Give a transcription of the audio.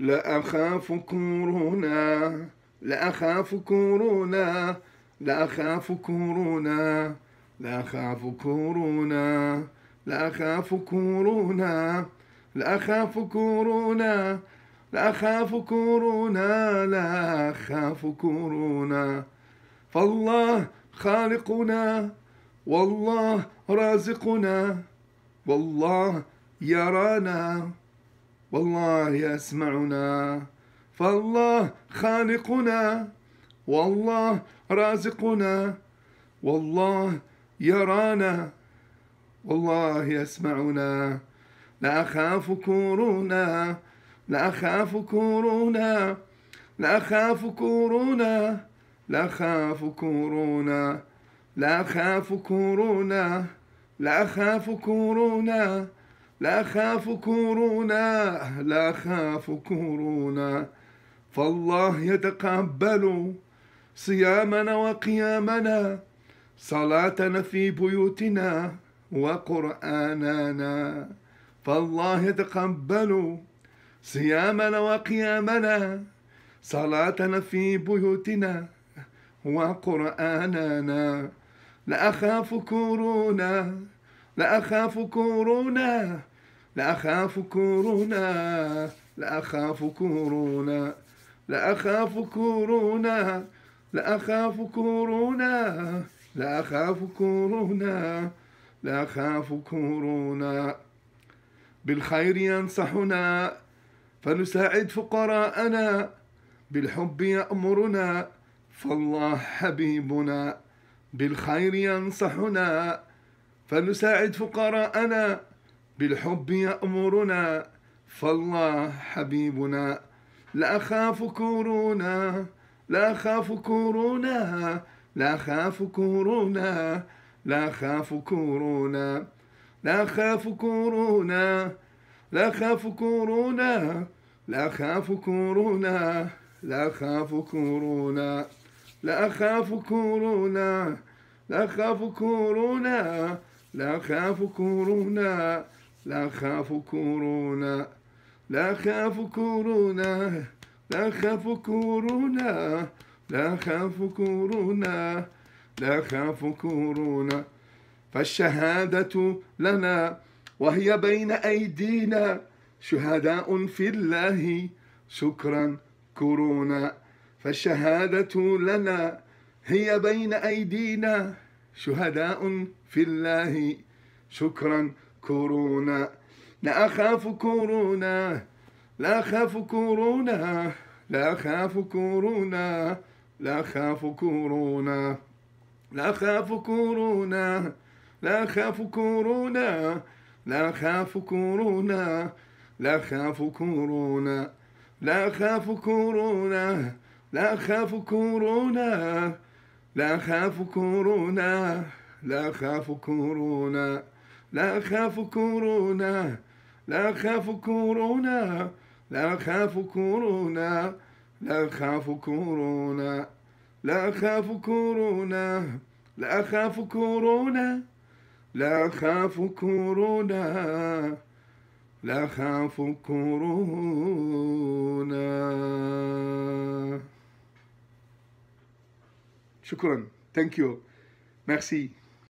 لا أخاف كورونا لا أخاف كورونا لا أخاف كورونا لا أخاف كورونا لا أخاف كورونا لا أخاف كورونا لا أخاف كورونا لا أخاف كورونا فالله خالقنا والله رازقنا والله يرانا والله يسمعنا فالله خالقنا والله رازقنا والله يرانا والله يسمعنا لا أخاف كورونا لا أخاف كورونا لا أخاف كورونا لا أخاف كورونا لا أخاف كورونا لا أخاف كورونا لا أخاف كورونا لا أخاف كورونا فالله يتقبل صيامنا وقيامنا صلاتنا في بيوتنا وقرآننا فالله يتقبل صيامنا وقيامنا صلاتنا في بيوتنا وقرآننا لا أخاف كورونا لا أخاف كورونا لا أخاف كورونا لا أخاف كورونا لا أخاف كورونا لا أخاف كورونا لا أخاف كورونا لا أخاف كورونا بالخير ينصحنا فنساعد فقراءنا بالحب يأمرنا فالله حبيبنا بالخير ينصحنا فنساعد فقراءنا بالحب يأمرنا فالله حبيبنا لا أخاف كورونا لا أخاف كورونا لا أخاف كورونا لا أخاف كورونا لا أخاف كورونا لا أخاف كورونا لا أخاف كورونا لا أخاف كورونا لا أخاف كورونا لا أخاف كورونا لا أخاف كورونا لا خاف كورونا لا خاف كورونا لا خاف كورونا لا خاف كورونا لا خاف كورونا فالشهادة لنا وهي بين أيدينا شهداء في الله شكرا كورونا فالشهادة لنا هي بين أيدينا شهداء في الله شكرا كورونا لا أخاف كورونا لا أخاف كورونا لا أخاف كورونا لا أخاف كورونا لا أخاف كورونا لا أخاف كورونا لا أخاف كورونا لا أخاف كورونا لا أخاف كورونا لا أخاف كورونا لا أخاف كورونا لا أخاف كورونا لا أخاف كورونا لا أخاف كورونا لا أخاف كورونا لا أخاف كورونا لا أخاف كورونا لا أخاف كورونا لا أخاف كورونا لا أخاف كورونا شكرا Thank you. Merci.